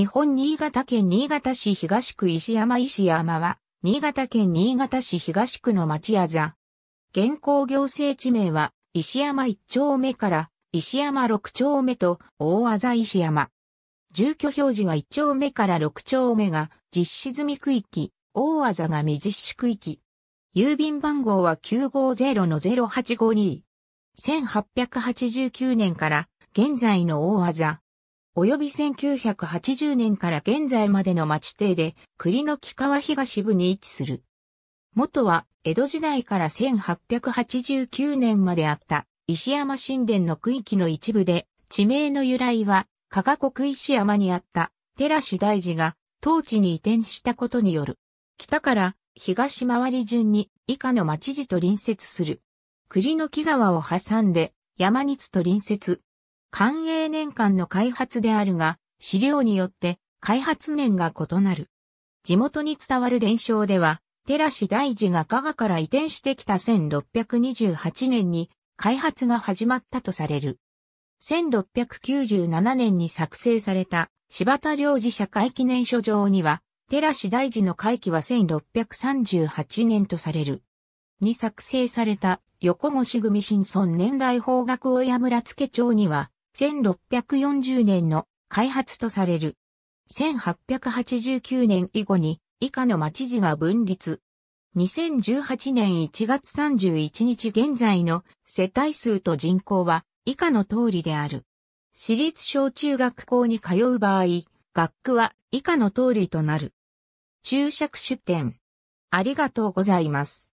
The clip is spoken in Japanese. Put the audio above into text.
日本新潟県新潟市東区石山石山は、新潟県新潟市東区の町屋座。現行行政地名は、石山1丁目から、石山6丁目と、大あざ石山。住居表示は1丁目から6丁目が、実施済み区域、大あざが未実施区域。郵便番号は950-0852。1889年から、現在の大あざ。及び1980年から現在までの町邸で、栗の木川東部に位置する。元は、江戸時代から1889年まであった、石山神殿の区域の一部で、地名の由来は、加賀国石山にあった、寺師大寺が、当地に移転したことによる。北から、東回り順に、以下の町寺と隣接する。栗の木川を挟んで、山に津と隣接、官営年間の開発であるが、資料によって開発年が異なる。地元に伝わる伝承では、寺市大寺が加賀から移転してきた1628年に開発が始まったとされる。1697年に作成された柴田領事社会記念書上には、寺市大寺の会期は1638年とされる。に作成された横越組新村年代法学親村付町には、1640年の開発とされる。1889年以後に以下の町字が分立。2018年1月31日現在の世帯数と人口は以下の通りである。私立小中学校に通う場合、学区は以下の通りとなる。注釈出典。ありがとうございます。